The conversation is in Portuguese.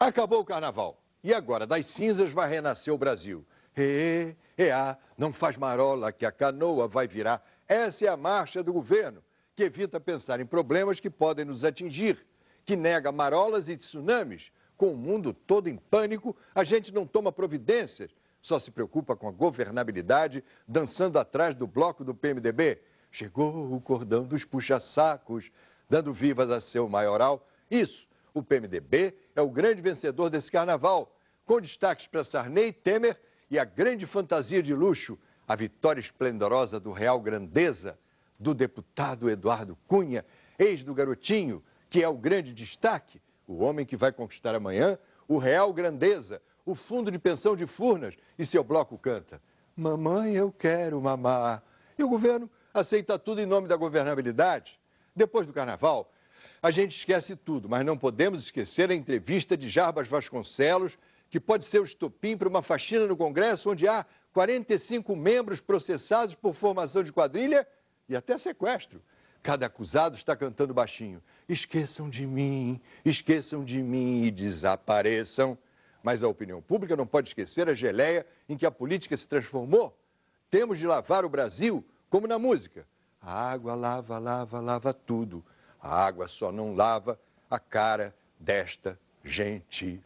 Acabou o carnaval. E agora, das cinzas vai renascer o Brasil. E, ea, não faz marola que a canoa vai virar. Essa é a marcha do governo, que evita pensar em problemas que podem nos atingir, que nega marolas e tsunamis. Com o mundo todo em pânico, a gente não toma providências, só se preocupa com a governabilidade, dançando atrás do bloco do PMDB. Chegou o cordão dos puxa-sacos, dando vivas a seu maioral. Isso o PMDB é o grande vencedor desse carnaval, com destaques para Sarney, Temer e a grande fantasia de luxo, a vitória esplendorosa do Real Grandeza, do deputado Eduardo Cunha, ex do Garotinho, que é o grande destaque, o homem que vai conquistar amanhã o Real Grandeza, o Fundo de Pensão de Furnas e seu bloco canta: Mamãe, eu quero mamar. E o governo aceita tudo em nome da governabilidade. Depois do carnaval, a gente esquece tudo, mas não podemos esquecer a entrevista de Jarbas Vasconcelos, que pode ser o estopim para uma faxina no Congresso, onde há 45 membros processados por formação de quadrilha e até sequestro. Cada acusado está cantando baixinho: esqueçam de mim, esqueçam de mim e desapareçam. Mas a opinião pública não pode esquecer a geleia em que a política se transformou. Temos de lavar o Brasil como na música. A água lava, lava, lava tudo. A água só não lava a cara desta gente